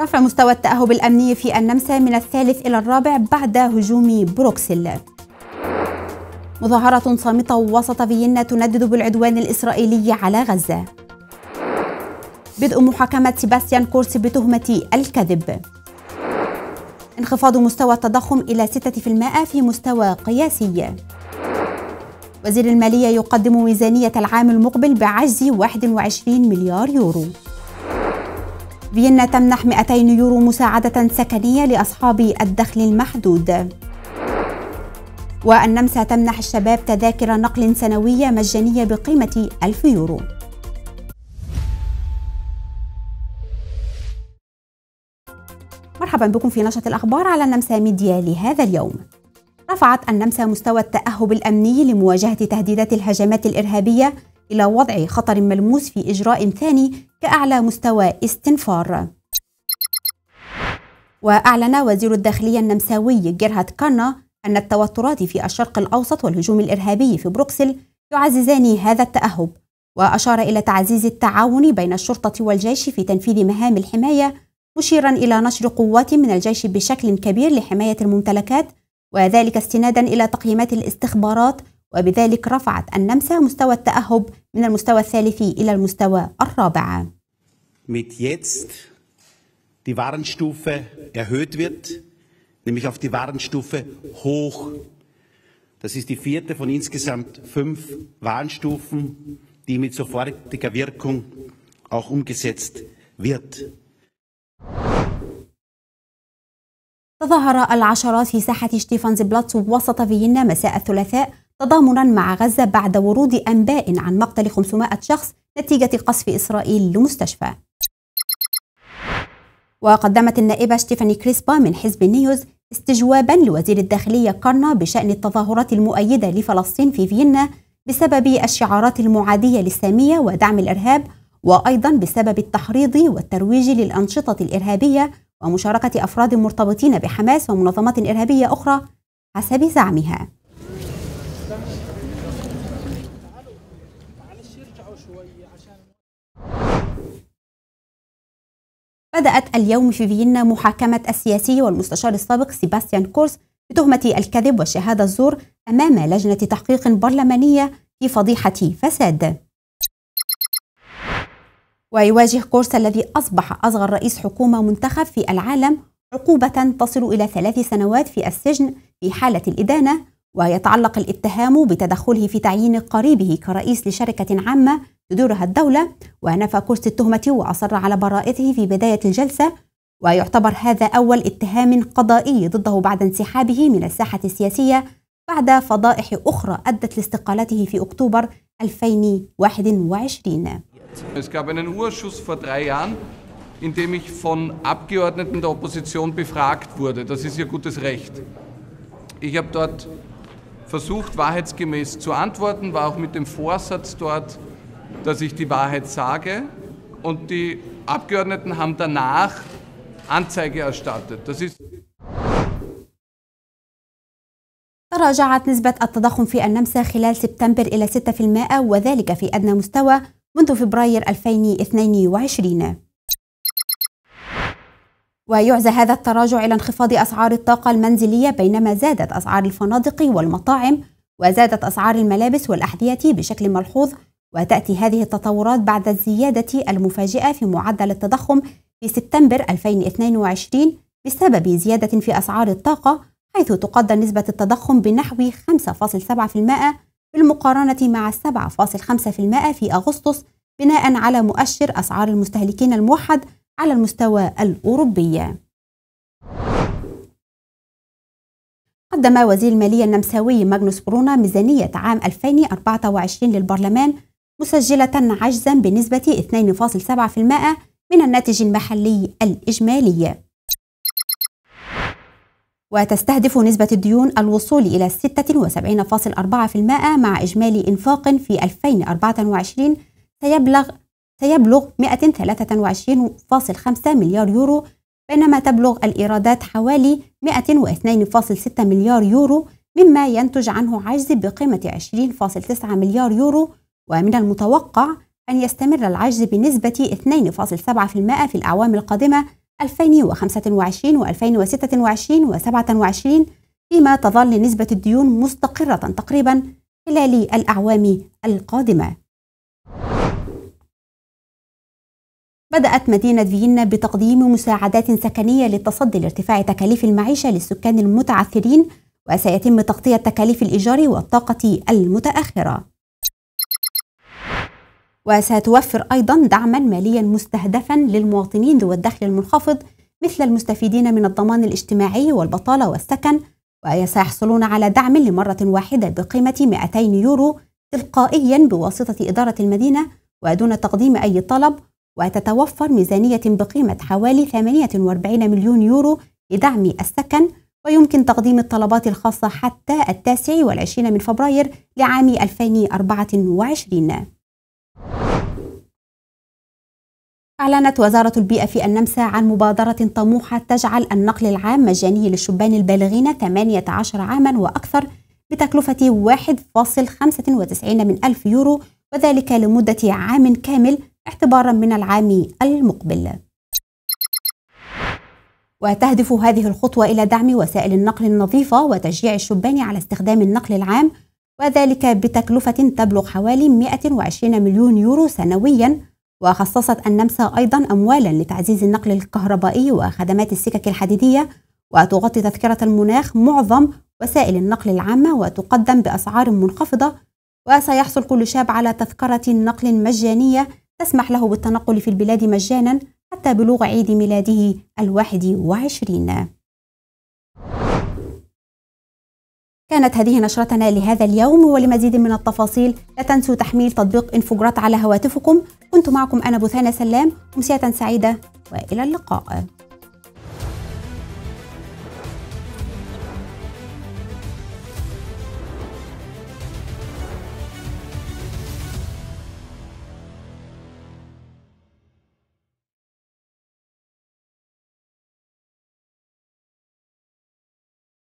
رفع مستوى التأهب الأمني في النمسا من الثالث إلى الرابع بعد هجوم بروكسل مظاهرة صامتة وسط فيينا تندد بالعدوان الإسرائيلي على غزة بدء محاكمة سيباستيان كورس بتهمة الكذب انخفاض مستوى التضخم إلى 6% في مستوى قياسي وزير المالية يقدم ميزانية العام المقبل بعجز 21 مليار يورو فيينا تمنح 200 يورو مساعدة سكنية لأصحاب الدخل المحدود والنمسا تمنح الشباب تذاكر نقل سنوية مجانية بقيمة 1000 يورو مرحبا بكم في نشرة الأخبار على النمسا ميديا لهذا اليوم رفعت النمسا مستوى التأهب الأمني لمواجهة تهديدات الهجمات الإرهابية إلى وضع خطر ملموس في إجراء ثاني كأعلى مستوى استنفار وأعلن وزير الداخلية النمساوي جيرهاد كارنا أن التوترات في الشرق الأوسط والهجوم الإرهابي في بروكسل يعززان هذا التأهب وأشار إلى تعزيز التعاون بين الشرطة والجيش في تنفيذ مهام الحماية مشيرا إلى نشر قوات من الجيش بشكل كبير لحماية الممتلكات وذلك استنادا إلى تقييمات الاستخبارات وبذلك رفعت النمسا مستوى التأهب من المستوى الثالث إلى المستوى الرابع. Mit jetzt die Warnstufe erhöht wird, nämlich auf die Warnstufe hoch. Das ist die vierte von insgesamt fünf Warnstufen, die mit sofortiger Wirkung auch umgesetzt wird. تظاهر العشرات في ساحة شتيفانز بلاتس وسط فيينا مساء الثلاثاء تضامنا مع غزة بعد ورود أنباء عن مقتل 500 شخص نتيجة قصف إسرائيل لمستشفى وقدمت النائبة ستيفاني كريسبا من حزب نيوز استجوابا لوزير الداخلية كارنا بشأن التظاهرات المؤيدة لفلسطين في فيينا بسبب الشعارات المعادية للسامية ودعم الإرهاب وأيضا بسبب التحريض والترويج للأنشطة الإرهابية ومشاركة أفراد مرتبطين بحماس ومنظمات إرهابية أخرى حسب زعمها بدأت اليوم في فيينا محاكمة السياسي والمستشار السابق سيباستيان كورس بتهمة الكذب والشهادة الزور أمام لجنة تحقيق برلمانية في فضيحة فساد ويواجه كورس الذي أصبح أصغر رئيس حكومة منتخب في العالم عقوبة تصل إلى ثلاث سنوات في السجن في حالة الإدانة ويتعلق الاتهام بتدخله في تعيين قريبه كرئيس لشركة عامة تديرها الدولة ونفى كرسي التهمة وأصر على براءته في بداية الجلسة ويعتبر هذا أول اتهام قضائي ضده بعد انسحابه من الساحة السياسية بعد فضائح أخرى أدت لاستقالته في أكتوبر 2021 Es gab einen Urschuss vor drei Jahren, in dem ich von Abgeordneten der Opposition befragt wurde. Das ist ihr gutes Recht. Ich habe dort versucht, wahrheitsgemäß zu antworten, war auch mit dem Vorsatz dort, dass ich die Wahrheit sage. Und die Abgeordneten haben danach Anzeige erstattet. Das ist تراجعت نسبة التضخم في النمسا خلال سبتمبر إلى 6% وذلك في أدنى مستوى منذ فبراير 2022 ويعزى هذا التراجع إلى انخفاض أسعار الطاقة المنزلية بينما زادت أسعار الفنادق والمطاعم وزادت أسعار الملابس والأحذية بشكل ملحوظ وتأتي هذه التطورات بعد الزيادة المفاجئة في معدل التضخم في سبتمبر 2022 بسبب زيادة في أسعار الطاقة حيث تقدر نسبة التضخم بنحو 5.7% بالمقارنة مع 7.5% في أغسطس بناء على مؤشر أسعار المستهلكين الموحد على المستوى الأوروبي قدم وزير المالية النمساوي ماغنوس برونا ميزانية عام 2024 للبرلمان مسجلة عجزا بنسبة 2.7% من الناتج المحلي الإجمالي وتستهدف نسبة الديون الوصول إلى 76.4% مع إجمالي إنفاق في 2024 سيبلغ سيبلغ 123.5 مليار يورو بينما تبلغ الإيرادات حوالي 102.6 مليار يورو مما ينتج عنه عجز بقيمة 20.9 مليار يورو ومن المتوقع أن يستمر العجز بنسبة 2.7% في الأعوام القادمة 2025 و 2026 و 27 فيما تظل نسبة الديون مستقرة تقريبا خلال الأعوام القادمة بدأت مدينة فيينا بتقديم مساعدات سكنية للتصدي لارتفاع تكاليف المعيشة للسكان المتعثرين وسيتم تغطية تكاليف الإيجار والطاقة المتأخرة. وستوفر أيضا دعما ماليا مستهدفا للمواطنين ذوي الدخل المنخفض مثل المستفيدين من الضمان الاجتماعي والبطالة والسكن وسيحصلون على دعم لمرة واحدة بقيمة 200 يورو تلقائيا بواسطة إدارة المدينة ودون تقديم أي طلب وتتوفر ميزانية بقيمة حوالي 48 مليون يورو لدعم السكن ويمكن تقديم الطلبات الخاصة حتى التاسع والعشرين من فبراير لعام 2024 أعلنت وزارة البيئة في النمسا عن مبادرة طموحة تجعل النقل العام مجاني للشبان البالغين 18 عاما وأكثر بتكلفة 1.95 من ألف يورو وذلك لمدة عام كامل اعتبارا من العام المقبل وتهدف هذه الخطوة إلى دعم وسائل النقل النظيفة وتشجيع الشبان على استخدام النقل العام وذلك بتكلفة تبلغ حوالي 120 مليون يورو سنوياً وخصصت النمسا أيضا أموالا لتعزيز النقل الكهربائي وخدمات السكك الحديدية وتغطي تذكرة المناخ معظم وسائل النقل العامة وتقدم بأسعار منخفضة وسيحصل كل شاب على تذكرة نقل مجانية تسمح له بالتنقل في البلاد مجانا حتى بلوغ عيد ميلاده الواحد وعشرين كانت هذه نشرتنا لهذا اليوم ولمزيد من التفاصيل لا تنسوا تحميل تطبيق انفوجرات على هواتفكم كنت معكم أنا بثانة سلام أمسية سعيدة وإلى اللقاء